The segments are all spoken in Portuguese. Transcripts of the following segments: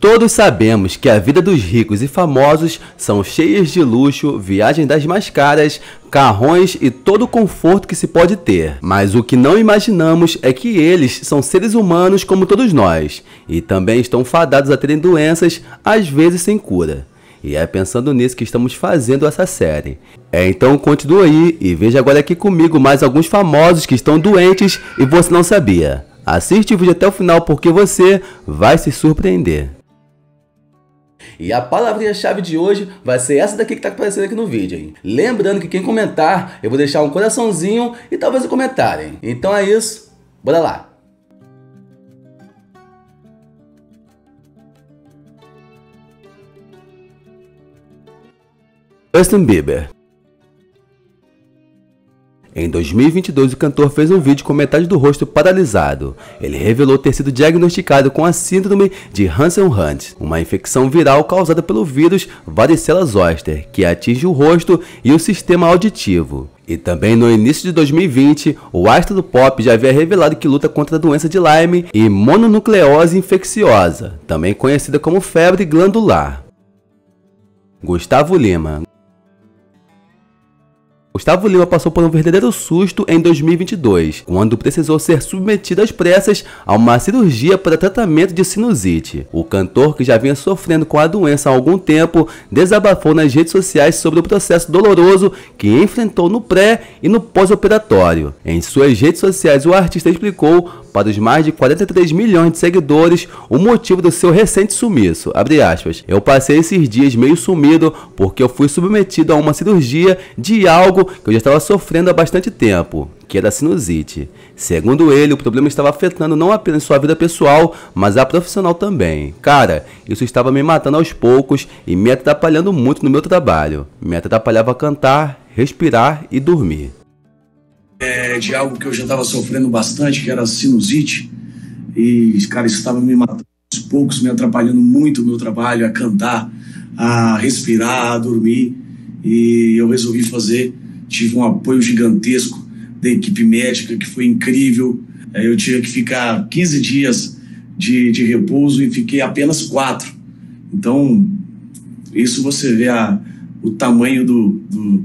Todos sabemos que a vida dos ricos e famosos são cheias de luxo, viagem das mais caras, carrões e todo o conforto que se pode ter. Mas o que não imaginamos é que eles são seres humanos como todos nós e também estão fadados a terem doenças, às vezes sem cura. E é pensando nisso que estamos fazendo essa série. É, então continue aí e veja agora aqui comigo mais alguns famosos que estão doentes e você não sabia. Assiste o vídeo até o final porque você vai se surpreender. E a palavrinha-chave de hoje vai ser essa daqui que tá aparecendo aqui no vídeo, hein? Lembrando que quem comentar, eu vou deixar um coraçãozinho e talvez um comentário, hein? Então é isso, bora lá! Justin Bieber em 2022, o cantor fez um vídeo com metade do rosto paralisado. Ele revelou ter sido diagnosticado com a síndrome de Hansen-Hunt, uma infecção viral causada pelo vírus varicela zoster, que atinge o rosto e o sistema auditivo. E também no início de 2020, o astro do pop já havia revelado que luta contra a doença de Lyme e mononucleose infecciosa, também conhecida como febre glandular. Gustavo Lima Gustavo Lima passou por um verdadeiro susto em 2022, quando precisou ser submetido às pressas a uma cirurgia para tratamento de sinusite. O cantor, que já vinha sofrendo com a doença há algum tempo, desabafou nas redes sociais sobre o processo doloroso que enfrentou no pré e no pós-operatório. Em suas redes sociais, o artista explicou para os mais de 43 milhões de seguidores o motivo do seu recente sumiço. Aspas, eu passei esses dias meio sumido porque eu fui submetido a uma cirurgia de algo que eu já estava sofrendo há bastante tempo, que era sinusite. Segundo ele, o problema estava afetando não apenas sua vida pessoal, mas a profissional também. Cara, isso estava me matando aos poucos e me atrapalhando muito no meu trabalho. Me atrapalhava cantar, respirar e dormir. É, de algo que eu já estava sofrendo bastante, que era sinusite, e cara, isso estava me matando aos poucos, me atrapalhando muito no meu trabalho, a cantar, a respirar, a dormir, e eu resolvi fazer tive um apoio gigantesco da equipe médica, que foi incrível. É, eu tinha que ficar 15 dias de, de repouso e fiquei apenas quatro. Então, isso você vê a, o tamanho do, do,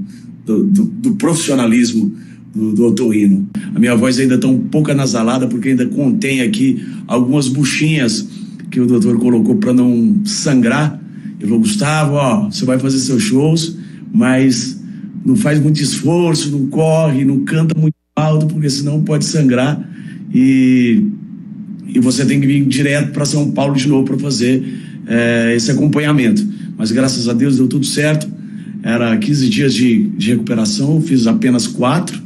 do, do, do profissionalismo do, do otorrino. A minha voz ainda está um pouco anasalada, porque ainda contém aqui algumas buchinhas que o doutor colocou para não sangrar. Ele falou, Gustavo, ó, você vai fazer seus shows, mas não faz muito esforço, não corre, não canta muito alto, porque senão pode sangrar e, e você tem que vir direto para São Paulo de novo para fazer é, esse acompanhamento. Mas graças a Deus deu tudo certo. Era 15 dias de, de recuperação, fiz apenas quatro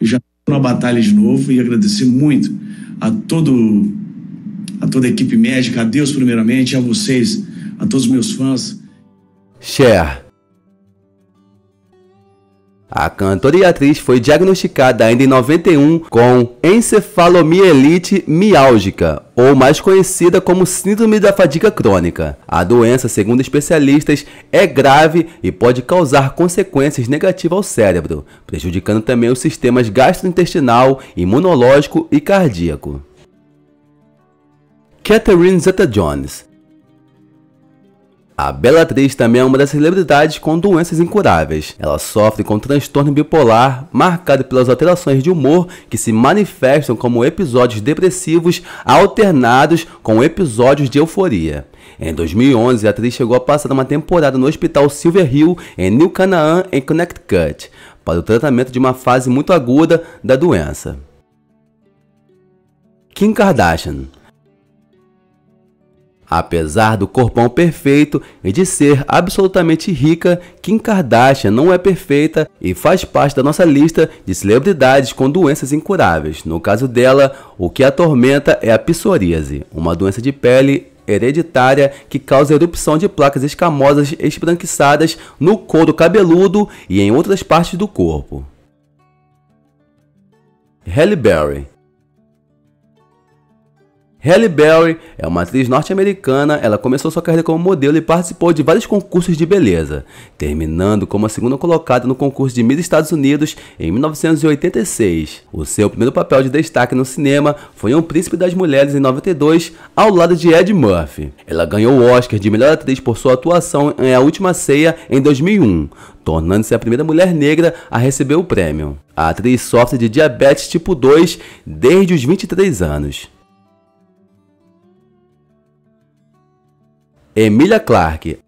e já na batalha de novo e agradecer muito a todo a toda a equipe médica, a Deus primeiramente, a vocês, a todos os meus fãs. share a cantora e atriz foi diagnosticada ainda em 91 com encefalomielite miálgica, ou mais conhecida como síndrome da fadiga crônica. A doença, segundo especialistas, é grave e pode causar consequências negativas ao cérebro, prejudicando também os sistemas gastrointestinal, imunológico e cardíaco. Catherine Zeta-Jones a Atriz também é uma das celebridades com doenças incuráveis. Ela sofre com um transtorno bipolar, marcado pelas alterações de humor que se manifestam como episódios depressivos alternados com episódios de euforia. Em 2011, a atriz chegou a passar uma temporada no Hospital Silver Hill, em New Canaan, em Connecticut, para o tratamento de uma fase muito aguda da doença. Kim Kardashian Apesar do corpão perfeito e de ser absolutamente rica, Kim Kardashian não é perfeita e faz parte da nossa lista de celebridades com doenças incuráveis. No caso dela, o que atormenta é a psoríase, uma doença de pele hereditária que causa erupção de placas escamosas esbranquiçadas no couro cabeludo e em outras partes do corpo. Halle Berry Halle Berry é uma atriz norte-americana, ela começou sua carreira como modelo e participou de vários concursos de beleza, terminando como a segunda colocada no concurso de Miss Estados Unidos em 1986. O seu primeiro papel de destaque no cinema foi Um Príncipe das Mulheres em 92, ao lado de Ed Murphy. Ela ganhou o Oscar de melhor atriz por sua atuação em A Última Ceia em 2001, tornando-se a primeira mulher negra a receber o prêmio. A atriz sofre de diabetes tipo 2 desde os 23 anos. Emilia Clarke.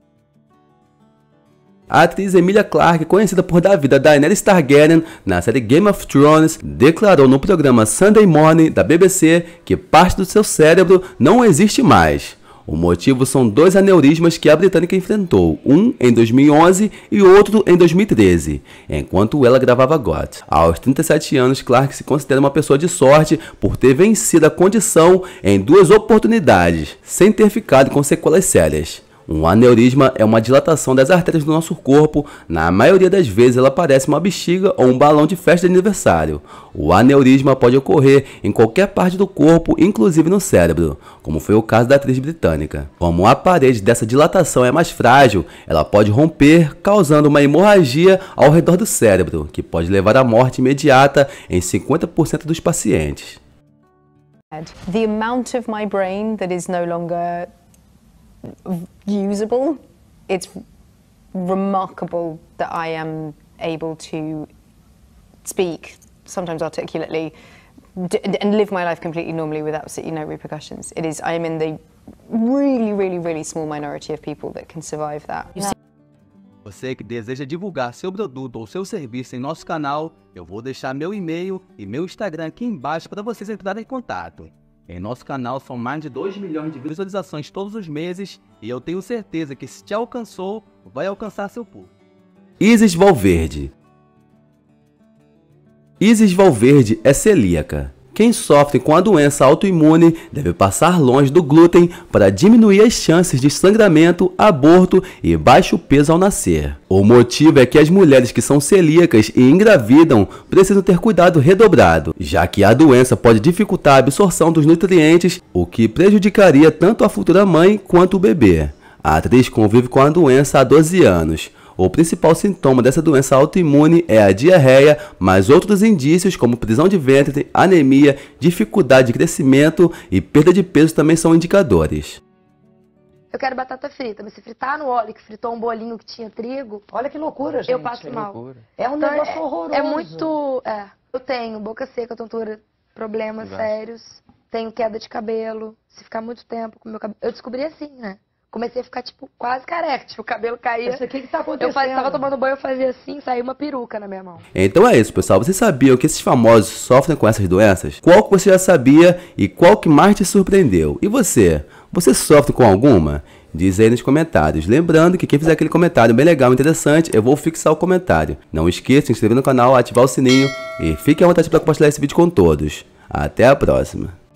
A atriz Emilia Clarke, conhecida por dar vida a Daenerys Targaryen na série Game of Thrones, declarou no programa Sunday Morning da BBC que parte do seu cérebro não existe mais. O motivo são dois aneurismas que a britânica enfrentou, um em 2011 e outro em 2013, enquanto ela gravava Got. Aos 37 anos, Clark se considera uma pessoa de sorte por ter vencido a condição em duas oportunidades, sem ter ficado com sequelas sérias. Um aneurisma é uma dilatação das artérias do nosso corpo. Na maioria das vezes, ela parece uma bexiga ou um balão de festa de aniversário. O aneurisma pode ocorrer em qualquer parte do corpo, inclusive no cérebro, como foi o caso da atriz britânica. Como a parede dessa dilatação é mais frágil, ela pode romper, causando uma hemorragia ao redor do cérebro, que pode levar à morte imediata em 50% dos pacientes. The amount of my brain that is no longer usable. It's remarkable that I am able to speak, sometimes articulately, and live my life completely normally with absolutely no repercussions. It is, I am in the really, really, really small minority of people that can survive that. Yeah. Você que deseja divulgar seu produto ou seu serviço em nosso canal, eu vou deixar meu e-mail e meu Instagram aqui embaixo para vocês entrarem em contato. Em nosso canal são mais de 2 milhões de visualizações todos os meses e eu tenho certeza que se te alcançou, vai alcançar seu público. Isis Valverde Isis Valverde é celíaca. Quem sofre com a doença autoimune deve passar longe do glúten para diminuir as chances de sangramento, aborto e baixo peso ao nascer. O motivo é que as mulheres que são celíacas e engravidam precisam ter cuidado redobrado, já que a doença pode dificultar a absorção dos nutrientes, o que prejudicaria tanto a futura mãe quanto o bebê. A atriz convive com a doença há 12 anos. O principal sintoma dessa doença autoimune é a diarreia, mas outros indícios como prisão de ventre, anemia, dificuldade de crescimento e perda de peso também são indicadores. Eu quero batata frita, mas se fritar no óleo que fritou um bolinho que tinha trigo. Olha que loucura, gente. Eu passo mal. É um então, é negócio é, horroroso. É muito. É. Eu tenho boca seca, tontura, problemas sérios. Tenho queda de cabelo. Se ficar muito tempo com meu cabelo. Eu descobri assim, né? comecei a ficar, tipo, quase careca. Tipo, o cabelo caía. Isso aqui que tá acontecendo. Eu fazia, tava tomando banho, eu fazia assim, saía uma peruca na minha mão. Então é isso, pessoal. Você sabia que esses famosos sofrem com essas doenças? Qual que você já sabia e qual que mais te surpreendeu? E você? Você sofre com alguma? Diz aí nos comentários. Lembrando que quem fizer aquele comentário bem legal, interessante, eu vou fixar o comentário. Não esqueça de se inscrever no canal, ativar o sininho e fique à vontade para compartilhar esse vídeo com todos. Até a próxima!